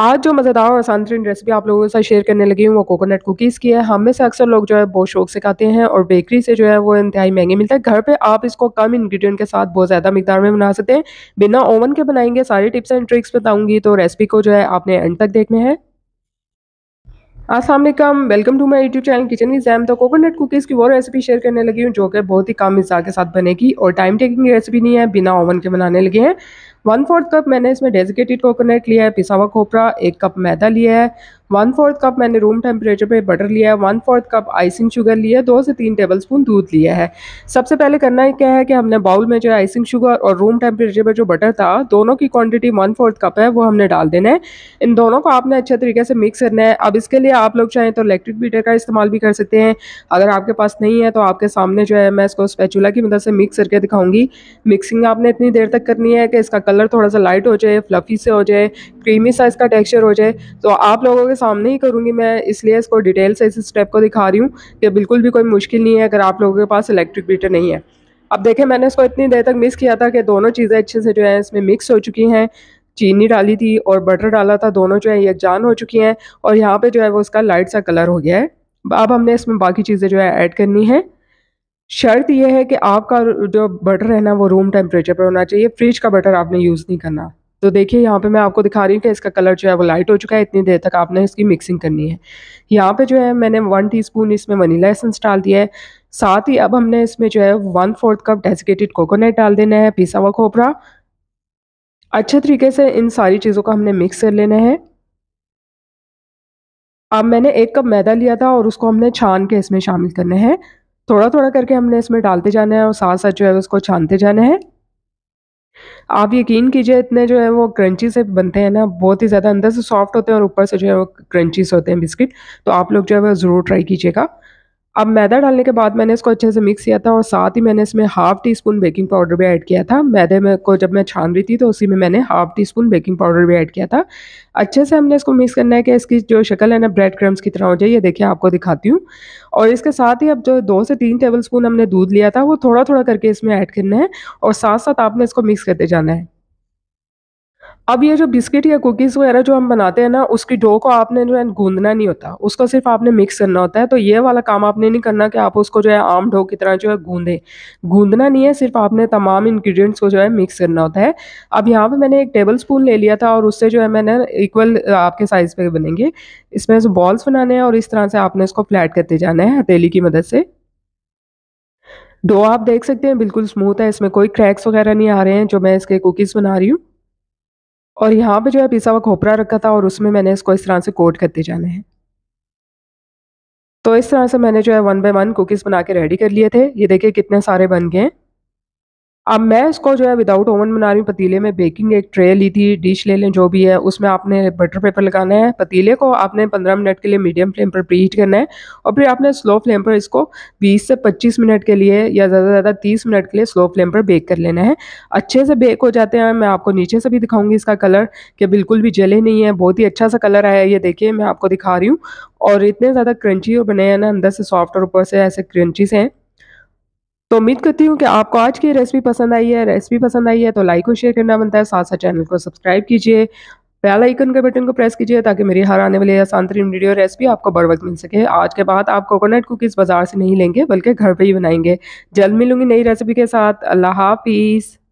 आज जो मज़ेदार और आसान तरीन रेसिपी आप लोगों के साथ शेयर करने लगी हूँ वो कोकोनट कुकीज़ की है हम में से अक्सर लोग जो है बहुत शौक से खाते हैं और बेकरी से जो है वो इंतहाई महंगे मिलता है घर पे आप इसको कम इंग्रेडिएंट के साथ बहुत ज़्यादा मिकदार में बना सकते हैं बिना ओवन के बनाएंगे सारी टिप्स एंड ट्रिक्स बताऊंगी तो रेसिपी को जो है आपने एंड तक देखने हैं असलम welcome to my YouTube channel kitchen exam तो कोकोनट कुकीज़ की वो रेसिपी शेयर करने लगी हूँ जो कि बहुत ही कम मिजाज के साथ बनेगी और टाइम टेकिंग रेसिपी नहीं है बिना ओवन के बनाने लगे हैं वन फोर्थ कप मैंने इसमें डेजिकेटेड कोकोनट लिया है पिसावा खोपरा एक कप मैदा लिया है वन फोर्थ कप मैंने रूम टेम्परेचर पे बटर लिया है one fourth cup icing sugar लिया है दो से तीन टेबल स्पून दूध लिया है सबसे पहले करना क्या है कि हमने बाउल में जो आइसिंग शुगर और रूम टेम्परेचर पर जो बटर था दोनों की क्वान्टिटी वन फोर्थ कप है वो हमने डाल देना है इन दोनों को आपने अच्छे तरीके से मिक्स करना है अब इसके लिए आप लोग चाहें तो इलेक्ट्रिक बीटर का इस्तेमाल भी कर सकते हैं अगर आपके पास नहीं है तो आपके सामने जो है मैं इसको स्पेचुला की मदद से मिक्स करके दिखाऊंगी मिक्सिंग आपने इतनी देर तक करनी है कि इसका कलर थोड़ा सा लाइट हो जाए फ्लफ़ी से हो जाए क्रीमी साइज़ का टेक्सचर हो जाए तो आप लोगों के सामने ही करूँगी मैं इसलिए इसको डिटेल से इस स्टेप को दिखा रही हूँ कि बिल्कुल भी कोई मुश्किल नहीं है अगर आप लोगों के पास इलेक्ट्रिक बीटर नहीं है अब देखें मैंने इसको इतनी देर तक मिक्स किया था कि दोनों चीज़ें अच्छे से जो है इसमें मिक्स हो चुकी हैं चीनी डाली थी और बटर डाला था दोनों जो है जान हो चुकी हैं और यहाँ पे जो है वो इसका लाइट सा कलर हो गया है अब हमने इसमें बाकी चीज़ें जो है ऐड करनी है शर्त ये है कि आपका जो बटर है ना वो रूम टेम्परेचर पर होना चाहिए फ्रिज का बटर आपने यूज़ नहीं करना तो देखिए यहाँ पे मैं आपको दिखा रही हूँ कि इसका कलर जो है वो लाइट हो चुका है इतनी देर तक आपने इसकी मिक्सिंग करनी है यहाँ पे जो है मैंने वन टीस्पून इसमें वनीला एसेंस डाल दिया है साथ ही अब हमने इसमें जो है one fourth cup desiccated coconut डाल देना है पिसा हुआ खोपरा अच्छे तरीके से इन सारी चीज़ों का हमने मिक्स कर लेना है अब मैंने एक कप मैदा लिया था और उसको हमने छान के इसमें शामिल करना है थोड़ा थोड़ा करके हमने इसमें डालते जाना है और साथ साथ जो है उसको छानते जाना है आप यकीन कीजिए इतने जो है वो क्रंची से बनते हैं ना बहुत ही ज़्यादा अंदर से सॉफ्ट होते हैं और ऊपर से जो है वो क्रंचीस होते हैं बिस्किट तो आप लोग जो है वो ज़रूर ट्राई कीजिएगा अब मैदा डालने के बाद मैंने इसको अच्छे से मिक्स किया था और साथ ही मैंने इसमें half teaspoon baking powder भी ऐड किया था मैदे में को जब मैं छान रही थी तो उसी में मैंने half teaspoon baking powder भी ऐड किया था अच्छे से हमने इसको मिक्स करना है कि इसकी जो शक्ल है ना ब्रेड क्रम्स की तरह हो जाए ये देखिए आपको दिखाती हूँ और इसके साथ ही अब जो दो से तीन टेबल स्पून हमने दूध लिया था वो थोड़ा थोड़ा करके इसमें ऐड करना है और साथ साथ आपने इसको मिक्स करते जाना है अब ये जो बिस्किट या कुकीज़ वगैरह जो हम बनाते हैं ना उसकी डो को आपने जो है गूंदना नहीं होता उसको सिर्फ आपने मिक्स करना होता है तो ये वाला काम आपने नहीं करना कि आप उसको जो है आम डो की तरह जो है गूंदे गूंदना नहीं है सिर्फ आपने तमाम इंग्रेडिएंट्स को जो है मिक्स करना होता है अब यहाँ पर मैंने एक टेबल स्पून ले लिया था और उससे जो है मैंने इक्वल आपके साइज़ पर बनेंगे इसमें से बॉल्स बनाने हैं और इस तरह से आपने इसको फ्लैट करते जाना है हथेली की मदद से डो आप देख सकते हैं बिल्कुल स्मूथ है इसमें कोई क्रैक्स वगैरह नहीं आ रहे हैं जो मैं इसके कुकीज़ बना रही हूँ और यहाँ पे जो है पिसा हुआ खोपरा रखा था और उसमें मैंने इसको इस तरह से कोट करते जाना है तो इस तरह से मैंने जो है वन बाय वन कुकीज़ बना के रेडी कर लिए थे ये देखिए कितने सारे बन गए हैं अब मैं इसको जो है विदाउट ओवन बना रही हूँ पतीले में बेकिंग एक ट्रे ली थी डिश ले लें जो भी है उसमें आपने बटर पेपर लगाना है पतीले को आपने 15 मिनट के लिए मीडियम फ्लेम पर प्रीहीट करना है और फिर आपने स्लो फ्लेम पर इसको 20 से 25 मिनट के लिए या ज़्यादा से ज़्यादा 30 मिनट के लिए स्लो फ्लेम पर बेक कर लेना है अच्छे से बेक हो जाते हैं मैं आपको नीचे से भी दिखाऊँगी इसका कलर कि बिल्कुल भी जले नहीं है बहुत ही अच्छा सा कलर आया ये देखिए मैं आपको दिखा रही हूँ और इतने ज़्यादा क्रंची बने हैं ना अंदर से सॉफ्ट और ऊपर से ऐसे क्रंची से हैं तो उम्मीद करती हूँ कि आपको आज की रेसिपी पसंद आई है रेसिपी पसंद आई है तो लाइक और शेयर करना बनता है साथ साथ चैनल को सब्सक्राइब कीजिए बेल आइकन के बटन को प्रेस कीजिए ताकि मेरी हर आने वाली आसान तरीन वीडियो रेसिपी आपको बर वक्त मिल सके आज के बाद आप कोकोनट कुकीज़ बाज़ार से नहीं लेंगे बल्कि घर पर ही बनाएंगे जल्द मिलूंगी नई रेसिपी के साथ अल्लाह हाफिज़